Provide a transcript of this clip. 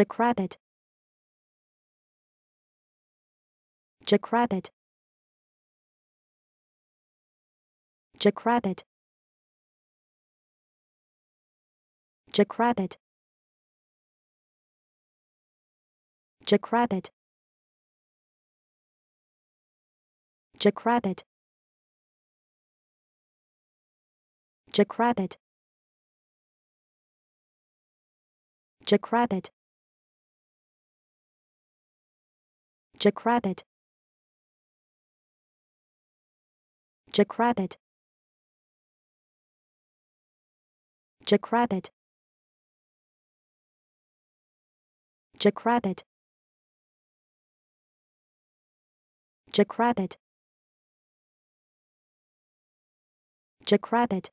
Jackrabbit Jackrabbit Jackrabbit Jackrabbit Jackrabbit Jackrabbit Jackrabbit Jackrabbit Jackrabbit. Jackrabbit. Jackrabbit. Jackrabbit. Jackrabbit. Jackrabbit.